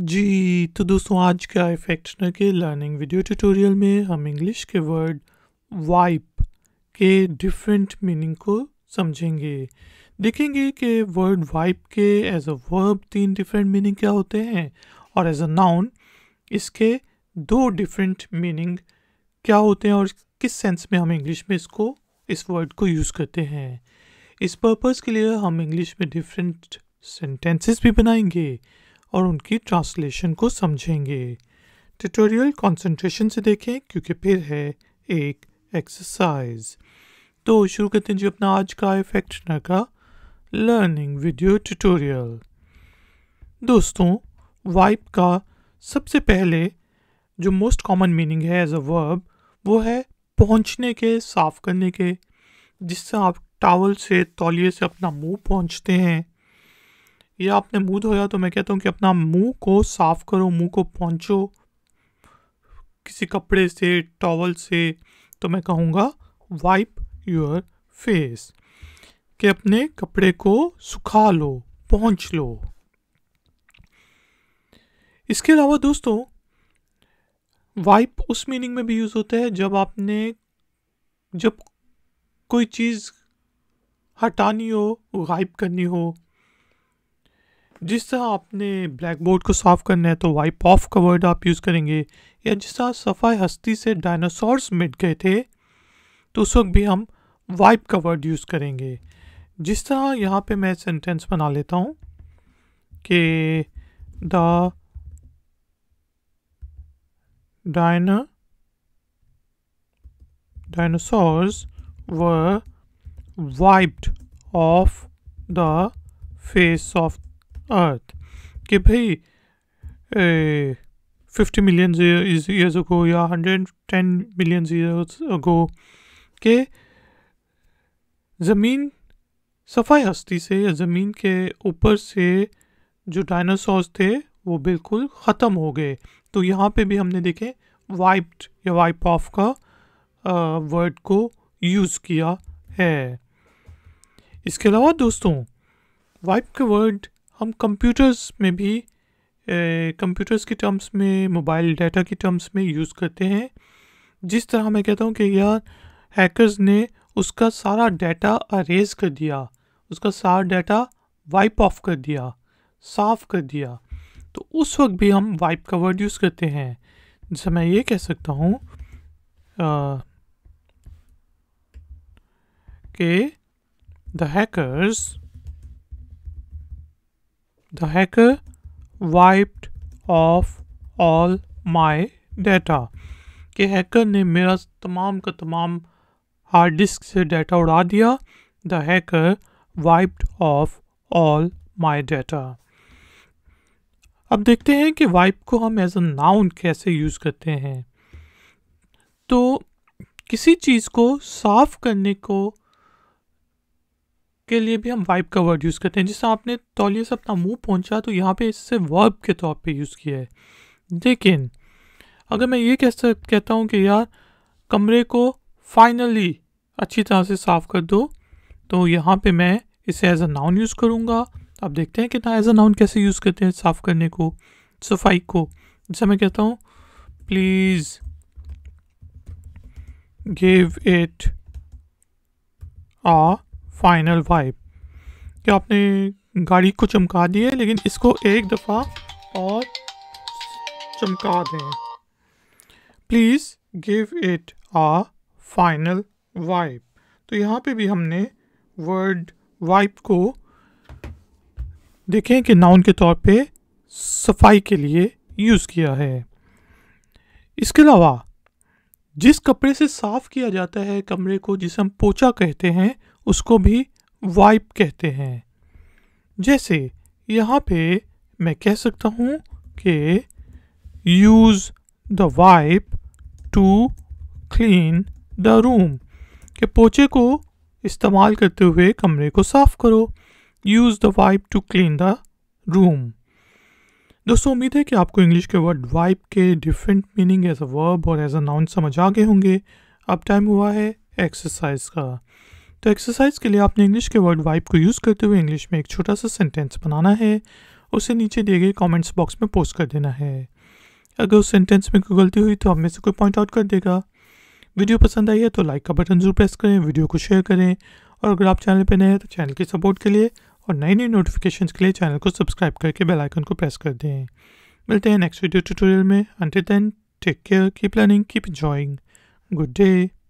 जी तो दोस्तों आज के आई इफेक्टनर के लर्निंग वीडियो ट्यूटोरियल में हम इंग्लिश के वर्ड वाइप के डिफरेंट मीनिंग को समझेंगे देखेंगे कि वर्ड वाइप के एज अ वर्ब तीन डिफरेंट मीनिंग क्या होते हैं और एज अ नाउन इसके दो डिफरेंट मीनिंग क्या होते हैं और किस सेंस में हम इंग्लिश में इसको इस वर्ड को यूज़ करते हैं इस पर्पज़ के लिए हम इंग्लिश में डिफरेंट सेंटेंसेस भी बनाएंगे और उनकी ट्रांसलेशन को समझेंगे ट्यूटोरियल कंसंट्रेशन से देखें क्योंकि फिर है एक एक्सरसाइज तो शुरू करते हैं जी अपना आज का न का लर्निंग वीडियो ट्यूटोरियल दोस्तों वाइप का सबसे पहले जो मोस्ट कॉमन मीनिंग है एज अ वर्ब वो है पहुंचने के साफ करने के जिससे आप टावल से तौलिए से अपना मुंह पहुंचते हैं ये आपने मुंह धोया तो मैं कहता हूँ कि अपना मुंह को साफ़ करो मुंह को पहुँचो किसी कपड़े से टॉवल से तो मैं कहूँगा वाइप योर फेस कि अपने कपड़े को सुखा लो पहुँच लो इसके अलावा दोस्तों वाइप उस मीनिंग में भी यूज़ होता है जब आपने जब कोई चीज़ हटानी हो गायब करनी हो जिस तरह आपने ब्लैक बोर्ड को साफ़ करना है तो वाइप ऑफ का वर्ड आप यूज़ करेंगे या जिस तरह सफ़ाई हस्ती से डायनासोर्स मिट गए थे तो उस वक्त भी हम वाइप का वर्ड यूज़ करेंगे जिस तरह यहाँ पे मैं सेंटेंस बना लेता हूँ कि द डायना dinosaurs were wiped off the face of earth कि भाई फिफ्टी मिलियन ईयर्स अगो या hundred ten million years ago के ज़मीन सफ़ाई हस्ती से या ज़मीन के ऊपर से जो डायनासोर्स थे वो बिल्कुल ख़त्म हो गए तो यहाँ पे भी हमने देखे वाइप्ड या वाइप ऑफ का वर्ड को यूज़ किया है इसके अलावा दोस्तों वाइप के वर्ड हम कंप्यूटर्स में भी कंप्यूटर्स के टर्म्स में मोबाइल डाटा के टर्म्स में यूज़ करते हैं जिस तरह मैं कहता हूँ कि यार हैकर्स ने उसका सारा डाटा अरेज कर दिया उसका सारा डाटा वाइप ऑफ कर दिया साफ़ कर दिया तो उस वक्त भी हम वाइप का वर्ड यूज़ करते हैं जैसे मैं ये कह सकता हूँ कि the hackers The hacker wiped off all my data. कि हैकर ने मेरा तमाम का तमाम हार्ड डिस्क से डाटा उड़ा दिया the hacker wiped off all my data अब देखते हैं कि वाइप को हम एज अ नाउन कैसे यूज़ करते हैं तो किसी चीज़ को साफ करने को के लिए भी हम वाइप का वर्ड यूज़ करते हैं जैसे आपने तौलिए से अपना मुंह पहुंचा तो यहाँ पे इससे वर्ब के तौर पे यूज़ किया है लेकिन अगर मैं ये कह सक कहता हूँ कि यार कमरे को फाइनली अच्छी तरह से साफ़ कर दो तो यहाँ पे मैं इसे एज अ नाउन यूज़ करूँगा आप देखते हैं कि ना एज अ नाउन कैसे यूज़ करते हैं साफ़ करने को सफाई को जैसे मैं कहता हूँ please give it a final wipe कि आपने गाड़ी को चमका दी है लेकिन इसको एक दफ़ा और चमका दें please give it a final wipe तो यहाँ पे भी हमने वर्ड वाइप को देखें कि नाउन के तौर पे सफाई के लिए यूज़ किया है इसके अलावा जिस कपड़े से साफ़ किया जाता है कमरे को जिसे हम पोचा कहते हैं उसको भी वाइप कहते हैं जैसे यहाँ पे मैं कह सकता हूँ कि use the wipe to clean the room के पोचे को इस्तेमाल करते हुए कमरे को साफ़ करो use the wipe to clean the room दोस्तों उम्मीद है कि आपको इंग्लिश के वर्ड वाइप के different meaning as a verb और एज अ नाउन समझ आ गए होंगे अब टाइम हुआ है एक्सरसाइज का तो एक्सरसाइज के लिए आपने इंग्लिश के वर्ड वाइप को यूज़ करते हुए इंग्लिश में एक छोटा सा सेंटेंस बनाना है उसे नीचे दिए गए कमेंट्स बॉक्स में पोस्ट कर देना है अगर उस सेंटेंस में कोई गलती हुई तो आप में से कोई पॉइंट आउट कर देगा वीडियो पसंद आई है तो लाइक का बटन जरूर प्रेस करें वीडियो को शेयर करें और अगर आप चैनल पर नए हैं तो चैनल की सपोर्ट के लिए और नई नई नोटिफिकेशन के लिए चैनल को सब्सक्राइब करके बेल आइकन को प्रेस कर दें मिलते हैं नेक्स्ट वीडियो ट्यूटोरियल में until then take care keep learning keep joying good day